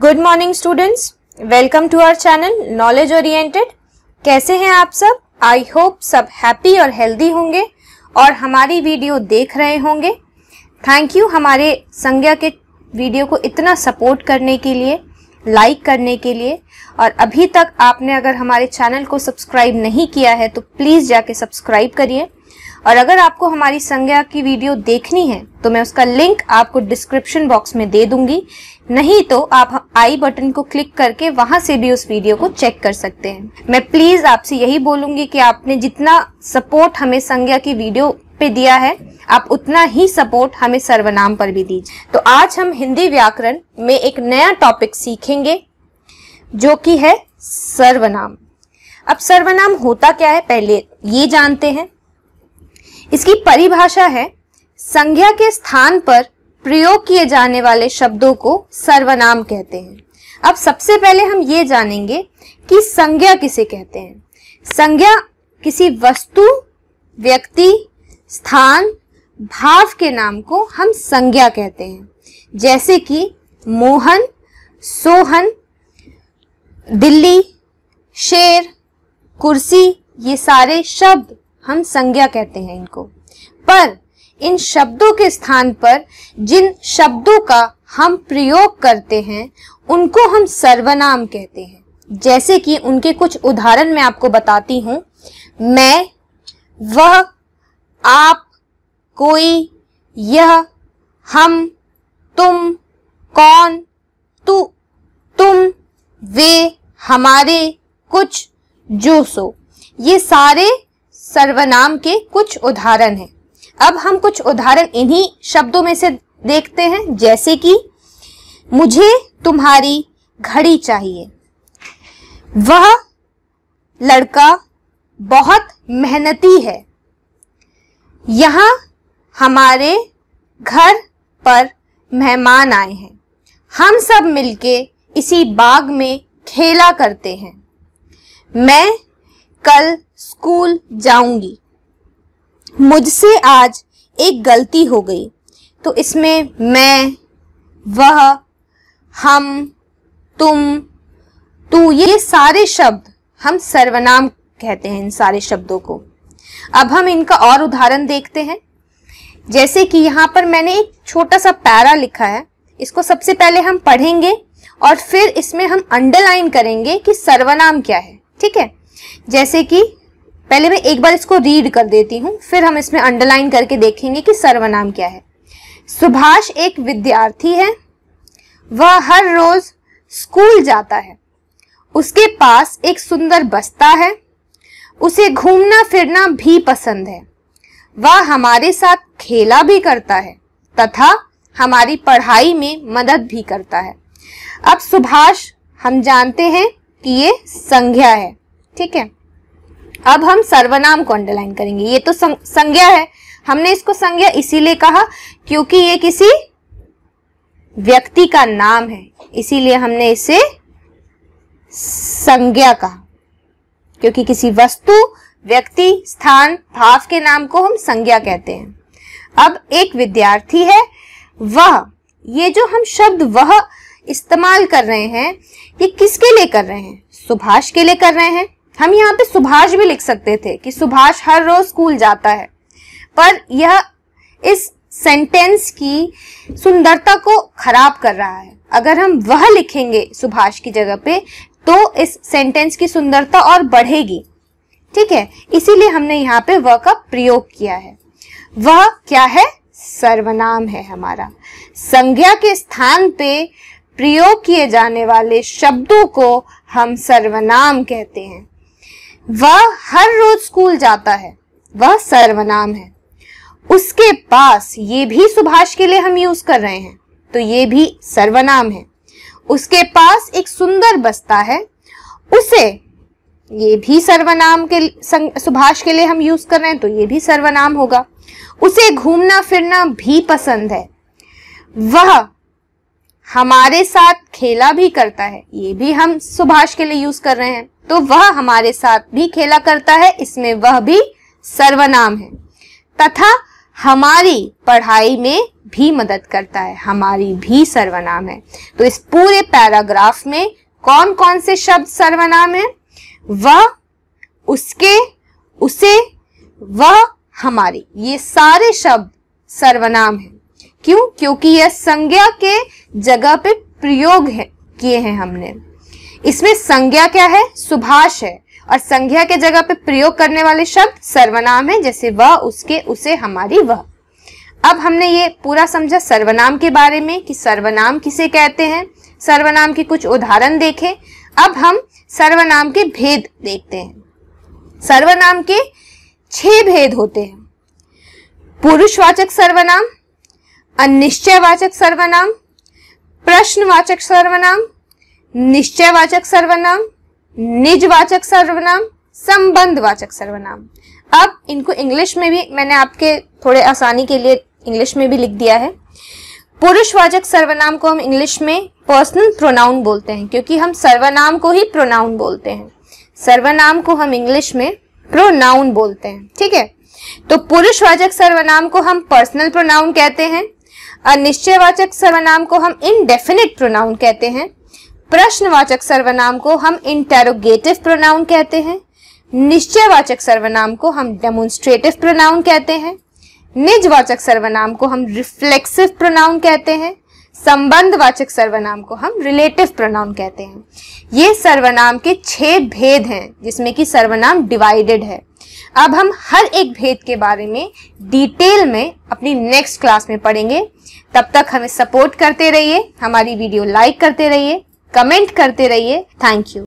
good morning students welcome to our channel knowledge oriented कैसे हैं आप सब आई होप सब हैप्पी और हेल्दी होंगे और हमारी वीडियो देख रहे होंगे थैंक यू हमारे संज्ञा के वीडियो को इतना सपोर्ट करने के लिए लाइक करने के लिए और अभी तक आपने अगर हमारे चैनल को सब्सक्राइब नहीं किया है तो प्लीज़ जाके सब्सक्राइब करिए और अगर आपको हमारी संज्ञा की वीडियो देखनी है तो मैं उसका लिंक आपको डिस्क्रिप्शन बॉक्स में दे दूंगी नहीं तो आप आई बटन को क्लिक करके वहां से भी उस वीडियो को चेक कर सकते हैं मैं प्लीज आपसे यही बोलूंगी कि आपने जितना सपोर्ट हमें संज्ञा की वीडियो पे दिया है आप उतना ही सपोर्ट हमें सर्वनाम पर भी दीजिए तो आज हम हिंदी व्याकरण में एक नया टॉपिक सीखेंगे जो कि है सर्वनाम अब सर्वनाम होता क्या है पहले ये जानते हैं इसकी परिभाषा है संज्ञा के स्थान पर प्रयोग किए जाने वाले शब्दों को सर्वनाम कहते हैं अब सबसे पहले हम ये जानेंगे कि संज्ञा किसे कहते हैं संज्ञा किसी वस्तु व्यक्ति स्थान भाव के नाम को हम संज्ञा कहते हैं जैसे कि मोहन सोहन दिल्ली शेर कुर्सी ये सारे शब्द हम संज्ञा कहते हैं इनको पर इन शब्दों के स्थान पर जिन शब्दों का हम प्रयोग करते हैं उनको हम सर्वनाम कहते हैं जैसे कि उनके कुछ उदाहरण मैं आपको बताती हूं मैं वह आप कोई यह हम तुम कौन तू तुम वे हमारे कुछ जो सो ये सारे सर्वनाम के कुछ उदाहरण हैं अब हम कुछ उदाहरण इन्हीं शब्दों में से देखते हैं जैसे कि मुझे तुम्हारी घड़ी चाहिए वह लड़का बहुत मेहनती है यहाँ हमारे घर पर मेहमान आए हैं हम सब मिलके इसी बाग में खेला करते हैं मैं कल स्कूल जाऊंगी मुझसे आज एक गलती हो गई तो इसमें मैं वह हम तुम तू ये सारे शब्द हम सर्वनाम कहते हैं इन सारे शब्दों को अब हम इनका और उदाहरण देखते हैं जैसे कि यहाँ पर मैंने एक छोटा सा पैरा लिखा है इसको सबसे पहले हम पढ़ेंगे और फिर इसमें हम अंडरलाइन करेंगे कि सर्वनाम क्या है ठीक है जैसे कि पहले मैं एक बार इसको रीड कर देती हूँ फिर हम इसमें अंडरलाइन करके देखेंगे कि सर्वनाम क्या है सुभाष एक विद्यार्थी है वह हर रोज स्कूल जाता है उसके पास एक सुंदर बस्ता है उसे घूमना फिरना भी पसंद है वह हमारे साथ खेला भी करता है तथा हमारी पढ़ाई में मदद भी करता है अब सुभाष हम जानते हैं कि ये संज्ञा है ठीक है अब हम सर्वनाम को अंडरलाइन करेंगे ये तो संज्ञा है हमने इसको संज्ञा इसीलिए कहा क्योंकि ये किसी व्यक्ति का नाम है इसीलिए हमने इसे संज्ञा कहा क्योंकि किसी वस्तु व्यक्ति स्थान भाव के नाम को हम संज्ञा कहते हैं अब एक विद्यार्थी है वह ये जो हम शब्द वह इस्तेमाल कर रहे हैं ये किसके लिए कर रहे हैं सुभाष के लिए कर रहे हैं हम यहाँ पे सुभाष भी लिख सकते थे कि सुभाष हर रोज स्कूल जाता है पर यह इस सेंटेंस की सुंदरता को खराब कर रहा है अगर हम वह लिखेंगे सुभाष की जगह पे तो इस सेंटेंस की सुंदरता और बढ़ेगी ठीक है इसीलिए हमने यहाँ पे वह का प्रयोग किया है वह क्या है सर्वनाम है हमारा संज्ञा के स्थान पे प्रयोग किए जाने वाले शब्दों को हम सर्वनाम कहते हैं वह हर रोज स्कूल जाता है वह सर्वनाम है उसके पास ये भी सुभाष के लिए हम यूज कर रहे हैं तो ये भी सर्वनाम है उसके पास एक सुंदर बस्ता है उसे ये भी सर्वनाम के सुभाष के लिए हम यूज कर रहे हैं तो ये भी सर्वनाम होगा उसे घूमना फिरना भी पसंद है वह हमारे साथ खेला भी करता है ये भी हम सुभाष के लिए यूज कर रहे हैं तो वह हमारे साथ भी खेला करता है इसमें वह भी सर्वनाम है तथा हमारी पढ़ाई में भी मदद करता है हमारी भी सर्वनाम है तो इस पूरे पैराग्राफ में कौन कौन से शब्द सर्वनाम है वह उसके उसे वह हमारी ये सारे शब्द सर्वनाम है क्यों क्योंकि यह संज्ञा के जगह पे प्रयोग है किए हैं हमने इसमें संज्ञा क्या है सुभाष है और संज्ञा के जगह पे प्रयोग करने वाले शब्द सर्वनाम है जैसे वह उसके उसे हमारी वह अब हमने ये पूरा समझा सर्वनाम के बारे में कि सर्वनाम किसे कहते हैं सर्वनाम के कुछ उदाहरण देखें अब हम सर्वनाम के भेद देखते हैं सर्वनाम के छह भेद होते हैं पुरुषवाचक सर्वनाम अनिश्चयवाचक सर्वनाम प्रश्नवाचक सर्वनाम निश्चयवाचक सर्वनाम निजवाचक सर्वनाम संबंधवाचक सर्वनाम अब इनको इंग्लिश में भी मैंने आपके थोड़े आसानी के लिए इंग्लिश में भी लिख दिया है पुरुषवाचक सर्वनाम को हम इंग्लिश में पर्सनल प्रोनाउन बोलते हैं क्योंकि हम सर्वनाम को ही प्रोनाउन बोलते हैं सर्वनाम को हम इंग्लिश में प्रोनाउन बोलते हैं ठीक है तो पुरुषवाचक सर्वनाम को हम पर्सनल प्रोनाउन कहते हैं अनिश्चयवाचक सर्वनाम को हम इनडेफिनेट प्रोनाउन कहते हैं प्रश्नवाचक सर्वनाम को हम इंटेरोगेटिव प्रोनाउन कहते हैं निश्चयवाचक सर्वनाम को हम डेमोन्स्ट्रेटिव प्रोनाउन कहते हैं निजवाचक सर्वनाम को हम रिफ्लेक्सिव प्रोनाउन कहते हैं संबंधवाचक सर्वनाम को हम रिलेटिव प्रोनाउन कहते हैं ये सर्वनाम के छह भेद हैं जिसमें कि सर्वनाम डिवाइडेड है अब हम हर एक भेद के बारे में डिटेल में अपनी नेक्स्ट क्लास में पढ़ेंगे तब तक हमें सपोर्ट करते रहिए हमारी वीडियो लाइक करते रहिए कमेंट करते रहिए थैंक यू